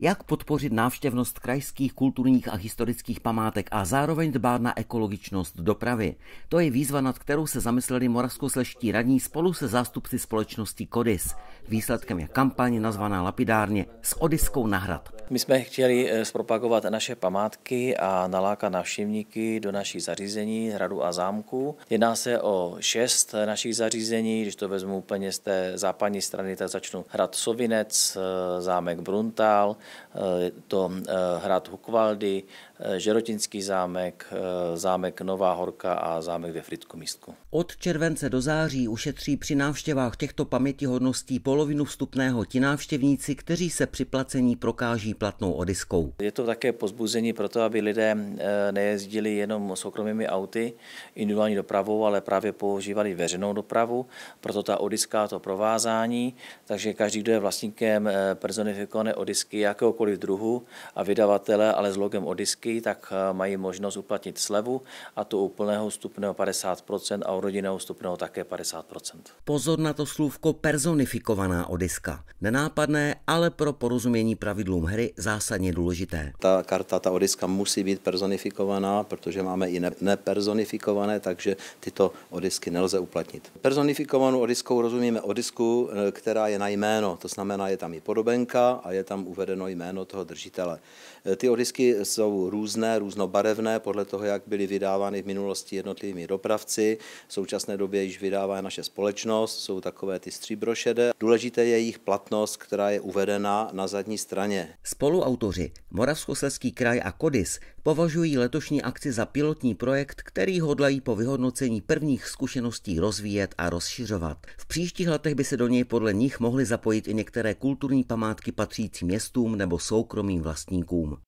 Jak podpořit návštěvnost krajských kulturních a historických památek a zároveň dbát na ekologičnost dopravy? To je výzva, nad kterou se zamysleli moravskosleští radní spolu se zástupci společnosti Kodis. Výsledkem je kampaň nazvaná lapidárně s odiskou hrad. My jsme chtěli eh, zpropagovat naše památky a nalákat návštěvníky do našich zařízení, hradu a zámku. Jedná se o šest našich zařízení, když to vezmu úplně z té západní strany, tak začnu hrad Sovinec, eh, zámek Bruntál, eh, to hrad Hukvaldy, Žerotinský zámek, zámek Nová Horka a zámek ve Fritku místku. Od července do září ušetří při návštěvách těchto pamětihodností pol polovinu vstupného ti návštěvníci, kteří se při placení prokáží platnou odiskou. Je to také pozbuzení pro to, aby lidé eh, nejezdili jenom soukromými auty, individuální dopravou, ale právě používali veřejnou dopravu, proto ta odiska to provázání, takže každý, kdo je vlastníkem eh, personifikované odisky jakéhokoliv druhu a vydavatele, ale s logem odisky, tak eh, mají možnost uplatnit slevu a to úplného vstupného 50% a u rodinného vstupného také 50%. Pozor na to slůvko personifikované takzvaná odiska. Nenápadné, ale pro porozumění pravidlům hry zásadně důležité. Ta karta, ta odiska musí být personifikovaná, protože máme i nepersonifikované, takže tyto odisky nelze uplatnit. Personifikovanou odiskou rozumíme odisku, e, která je na jméno, to znamená, je tam i podobenka a je tam uvedeno jméno toho držitele. E, ty odisky jsou různé, různobarevné, podle toho, jak byly vydávány v minulosti jednotlivými dopravci. V současné době již vydává naše společnost, jsou takové ty stříbrošede. Důležité důležité je jejich platnost, která je uvedena na zadní straně. Spoluautoři Moravskoslezský kraj a Kodis považují letošní akci za pilotní projekt, který hodlají po vyhodnocení prvních zkušeností rozvíjet a rozšiřovat. V příštích letech by se do něj podle nich mohly zapojit i některé kulturní památky patřící městům nebo soukromým vlastníkům.